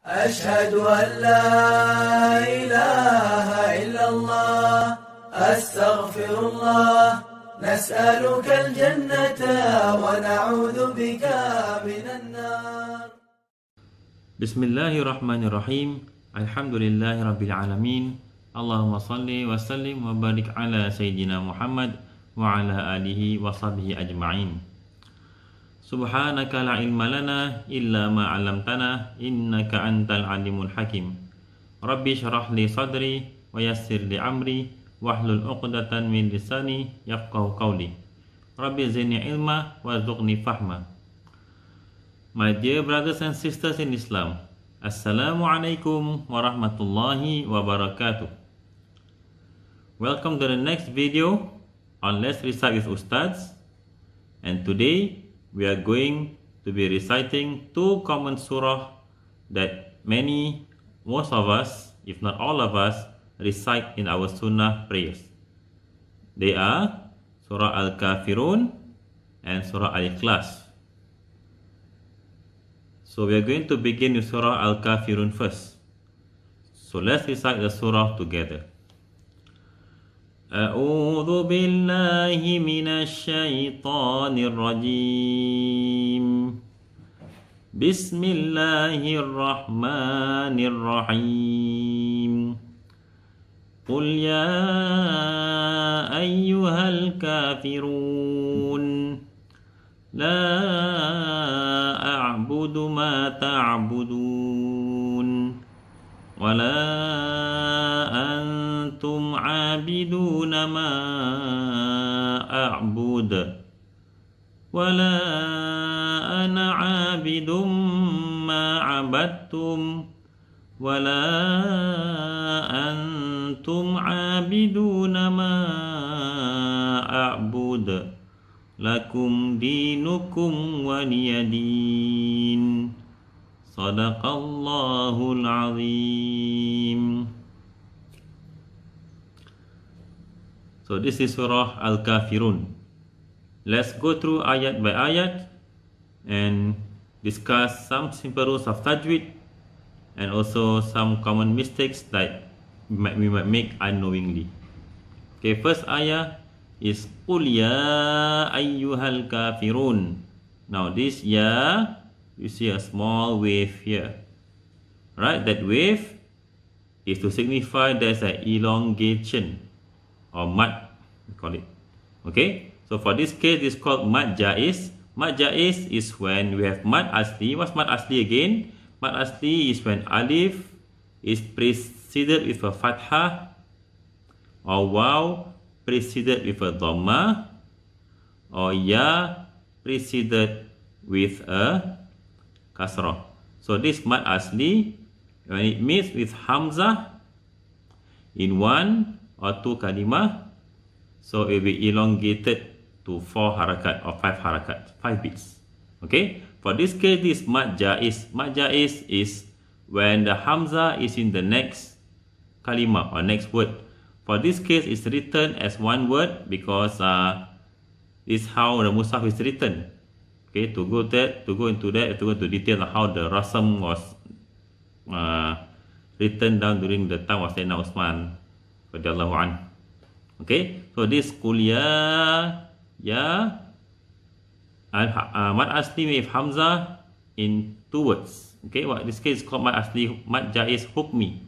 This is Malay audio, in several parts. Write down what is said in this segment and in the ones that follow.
أشهد أن لا إله إلا الله أستغفر الله نسألك الجنة ونعوذ بك من النار بسم الله الرحمن الرحيم الحمد لله رب العالمين اللهم صل وسلم وبارك على سيدنا محمد وعلى آله وصحبه أجمعين سبحانك لا علم لنا إلا ما علمتنا إنك أنت العليم الحكيم رب اشرح لي صدري ويسر لي أمري واحلل عقدة من لساني يفقه قولي رب زدني علما وارزقني فهما My dear brothers and sisters in Islam rahmatullahi warahmatullahi wabarakatuh Welcome to the next video on Let's Recite with Ustaz and today we are going to be reciting two common surah that many, most of us, if not all of us, recite in our sunnah prayers. They are Surah Al-Kafirun and Surah Al-Ikhlas. So we are going to begin with Surah Al-Kafirun first. So let's recite the surah together. أعوذ بالله من الشيطان الرجيم بسم الله الرحمن الرحيم قل يا أيها الكافرون لا أعبد ما تعبدون ولا أنتم عابدون ما أعبد ولا أنا عابد ما عبدتم ولا أنتم عابدون ما أعبد لكم دينكم ولي دين صدق الله العظيم So this is Surah Al-Kafirun. Let's go through ayat by ayat and discuss some simple rules of tajweed and also some common mistakes that we might make unknowingly. Okay, first ayah is Qul ya ayyuhal kafirun. Now this ya, you see a small wave here. Right, that wave is to signify there's an elongation or mat we call it okay so for this case this called mat jaiz mat jaiz is when we have mat asli what's mat asli again mat asli is when alif is preceded with a fathah or waw preceded with a dhamma or ya preceded with a kasrah so this mat asli when it meets with hamzah in one or two kalima, so it will be elongated to four harakat or five harakat five beats okay for this case this mad jaiz mad jaiz is when the hamza is in the next kalima or next word for this case it's written as one word because uh this how the musaf is written okay to go that to go into that to go to detail how the rasam was uh written down during the time of Sayyidina Uthman radhiyallahu an. Okey. So this kuliah ya al uh, mad asli with hamza in two words. Okay, what this case called mad asli mad jaiz hukmi.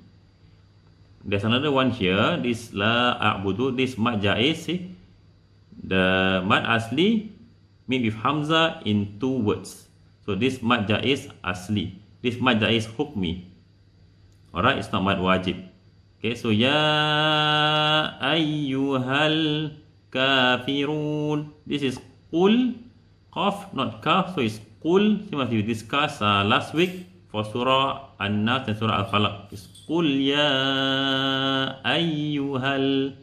There's another one here. This la a'budu this mad jaiz see? the mad asli mad with hamzah in two words. So this mad jaiz asli. This mad jaiz hukmi. Alright, it's not mad wajib. Okay, so Ya ayyuhal kafirun. This is Qul, Qaf, not Kaf. So it's Qul, same as we discussed uh, last week for Surah An-Nas and Surah Al-Falaq. It's Qul Ya ayyuhal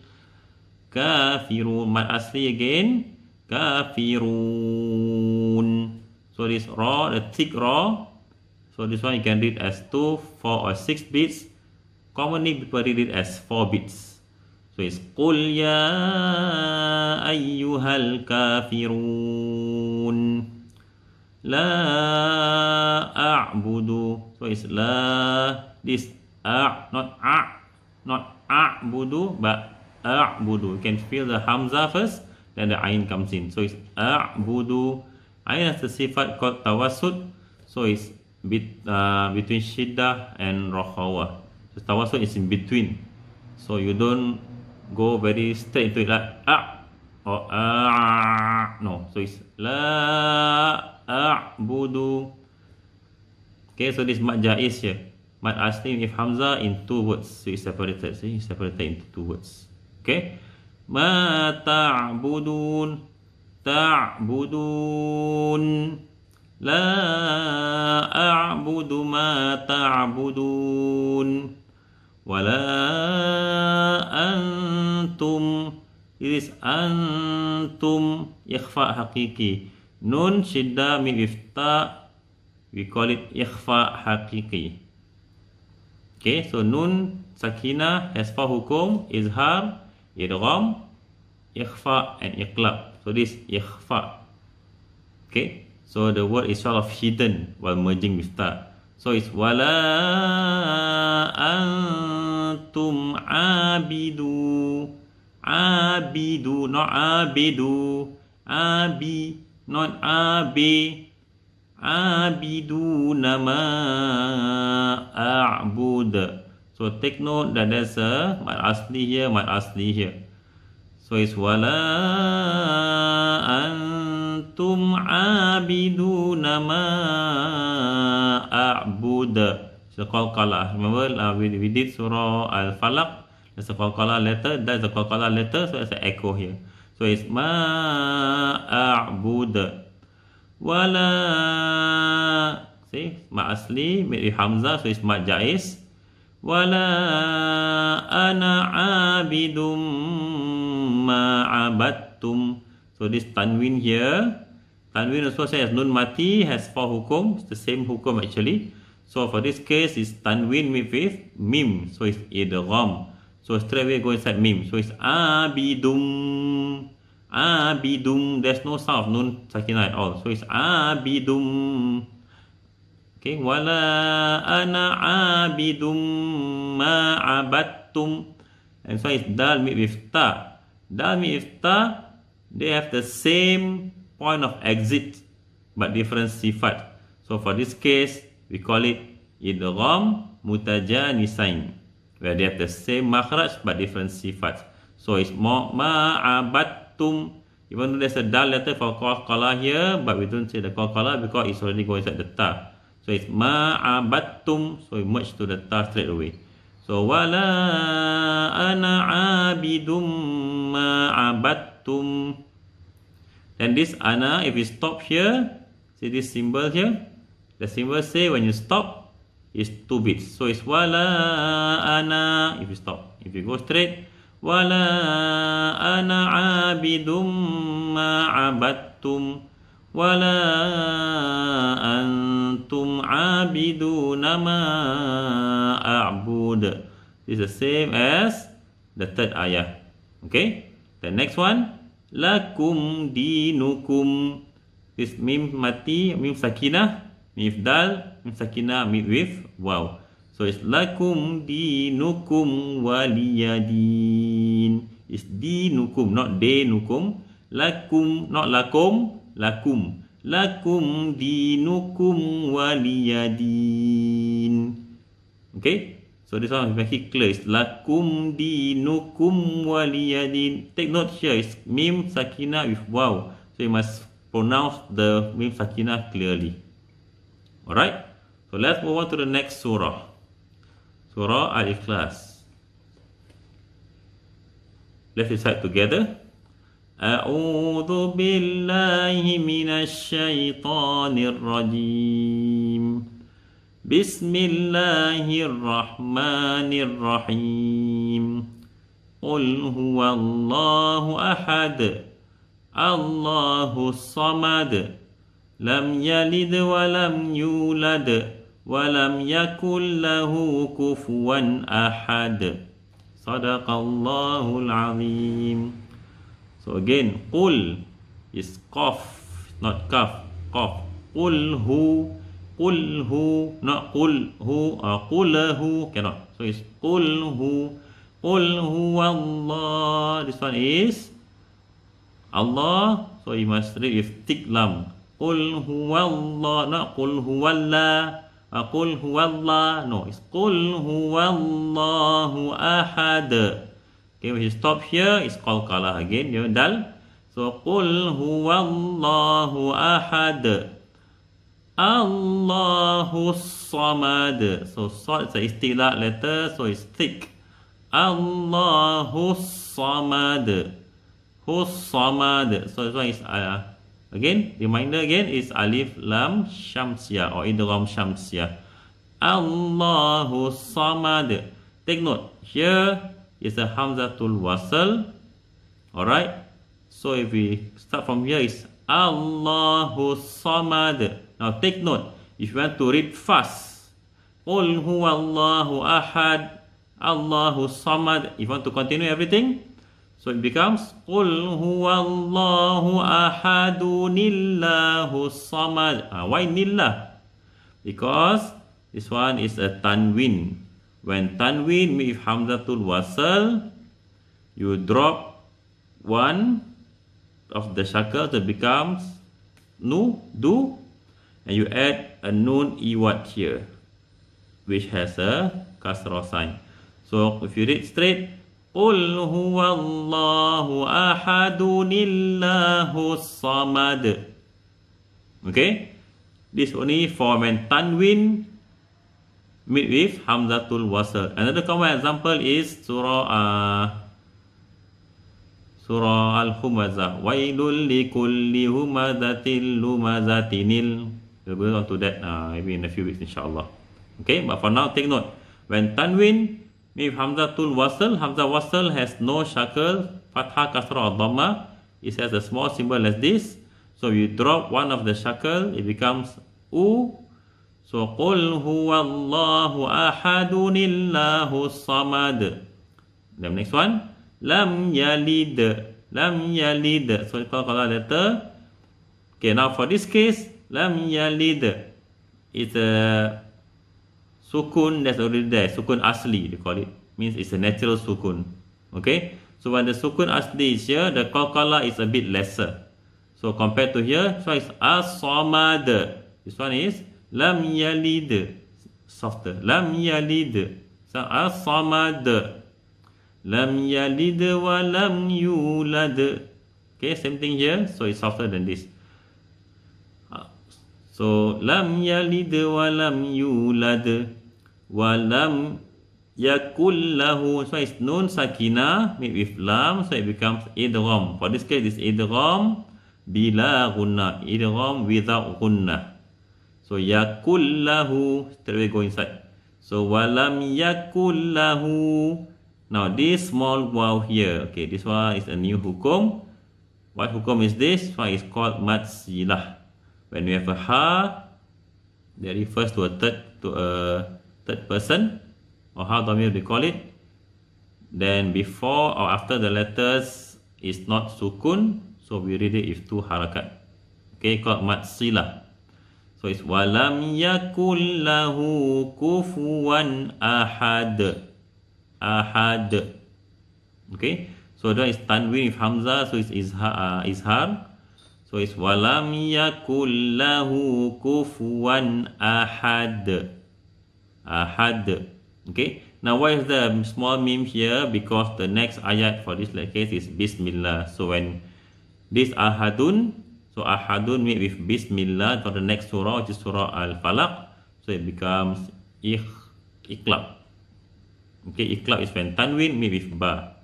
kafirun. My asli again? Kafirun. So this raw, the thick raw. So this one you can read as 2, 4 or 6 beats. commonly people read it as four bits. So it's Qul ya ayyuhal kafirun La a'budu So it's la This a not a Not a'budu but a'budu You can feel the hamza first Then the ayin comes in So it's a'budu Ayin has a sifat called tawasud So it's uh, between shiddah and rohawah tawasul is in between so you don't go very straight into it like ah or ah no so it's la ah budu okay so this mad jaiz here mad asli if hamza in two words so it's separated see it's separated into two words okay ma ta'budun ta'budun la a'budu ma ta'budun ولا antum it is أنتم إخفاء حقيقي نون شدة من إفتاء we call it إخفاء hakiki. okay so nun sakina has four hukum izhar إدغام إخفاء and إقلاب so this إخفاء okay so the word is sort of hidden while merging with ta so it's wala antum abidu abidu no abidu abi not abi abidu nama a'bud so take note that there's a mad asli here mad asli here so it's wala antum abidu nama a'bud qalqalah remember uh, we, we did surah al-falaq there's a qalqalah letter there's a qalqalah letter so it's an echo here so it's ma a'bud wala see ma asli mi hamza so it's ma jaiz wala ana abidum ma abatum, so this tanwin here tanwin also says nun mati has four hukum it's the same hukum actually So for this case, it's tanwin with mim. So it's idgham. So straight away go inside mim. So it's abidum. Abidum. There's no sound, Nun sakinah at all. So it's abidum. Okay, wala ana abidum ma abattum. And so it's dal with ta. Dal with ta, they have the same point of exit but different sifat. So for this case, We call it idgham mutajanisain. Where they have the same makhraj but different sifat. So it's ma'abattum. Even though there's a dal letter for qaqala here, but we don't say the qaqala because it's already going inside the ta. So it's ma'abattum. So it merge to the ta straight away. So wala ana abidum ma'abattum. Then this ana, if we stop here, see this symbol here, The same verse say when you stop is two beats. So it's wala ana if you stop. If you go straight wala ana abidum ma abattum wala antum abiduna ma a'bud. It's the same as the third ayah. Okay? The next one lakum dinukum. This mim mati, mim sakina dal Mifdal Sakina with Wow So it's Lakum di dinukum waliyadin It's nukum Not de nukum Lakum Not lakum Lakum Lakum di dinukum waliyadin Okay So this one very clear It's Lakum dinukum waliyadin Take note here It's Mim Sakina with Wow So you must pronounce the Mim Sakina clearly Alright? So let's move on to the next surah. Surah Al Ikhlas. Let's recite together. أعوذ بالله من الشيطان الرجيم بسم الله الرحمن الرحيم قل هو الله أحد الله الصمد لم يلد ولم يولد ولم يكن له كفوا أحد صدق الله العظيم So again قل is قف not كف قف قل هو قل هو not قل هو or قل هو cannot so it's قل هو قل هو الله this one is Allah so you must read with thick lamb قل هو الله no قل هو الله قل هو الله no it's قل هو الله أحد okay we stop here it's called kalah again you dal so قل هو الله أحد الله الصمد so صاد is a istila letter so it's thick الله الصمد الصمد so this one is uh, Again, reminder again is alif lam syamsiah or idgham syamsiah. Allahu samad. Take note, here is a hamzatul wasal. Alright. So if we start from here is Allahu samad. Now take note, if you want to read fast, Qul huwa Allahu ahad, Allahu samad. If you want to continue everything, So it becomes قُلْ هُوَ اللَّهُ أَحَدُ نِلَّهُ الصَّمَدُ uh, Why nillah? Because this one is a tanwin. When tanwin, if hamzatul wasal, you drop one of the shakal to becomes nu, du, and you add a nun iwat here, which has a kasra sign. So if you read straight, قل هو Allahu أحد الله الصمد Okay This only for when Tanwin Meet with Hamzatul Wasal Another common example is Surah uh, Surah Al-Humazah Wailul likulli humazatil lumazatinil We're going on to that uh, Maybe in a few weeks insyaAllah Okay but for now take note When Tanwin If tul Wasal, Hamza Wasal has no shackle, Fathah Kasra or Dhamma. It has a small symbol as this. So you drop one of the shackle, it becomes U. So قُلْ هُوَ اللَّهُ أَحَدُنِ اللَّهُ الصَّمَدُ Then next one. لَمْ يَلِدْ لَمْ يَلِدْ So it's called Qadha letter. Okay, now for this case, لَمْ يَلِدْ It's a sukun that's already there, sukun asli they call it. Means it's a natural sukun. Okay? So when the sukun asli is here, the qalqala is a bit lesser. So compared to here, so it's as This one is lam yalid. Softer. Lam yalid. So as-samad. Lam yalid wa lam yulad. Okay, same thing here. So it's softer than this. So lam yalid wa lam yulad walam yakul lahu so it's nun sakina meet with lam so it becomes idrom. for this case this idrom bila gunna idrom without gunna so yakul lahu straight away go inside so walam yakul lahu now this small wow here okay this one is a new hukum what hukum is this so it's called matsilah when we have a ha that refers to a third to a third person or how do we call it then before or after the letters is not sukun so we read it if two harakat okay called silah. so it's walam yakul lahu kufuwan ahad ahad okay so that is tanwin with hamzah so it's izhar, uh, izhar. so it's walam yakul lahu kufuwan ahad ahad. Okay. Now why is the small meme here? Because the next ayat for this case is Bismillah. So when this ahadun, so ahadun meet with Bismillah for the next surah which is surah Al Falaq, so it becomes ikh ikhlaq. Okay, ikhlaq is when tanwin meet with ba.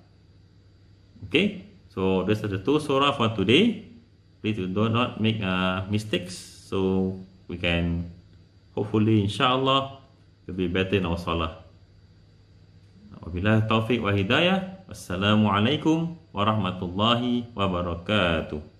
Okay. So this is the two surah for today. Please do not make uh, mistakes. So we can hopefully inshallah. في batin أو وبالله التوفيق والهداية السلام عليكم ورحمة الله وبركاته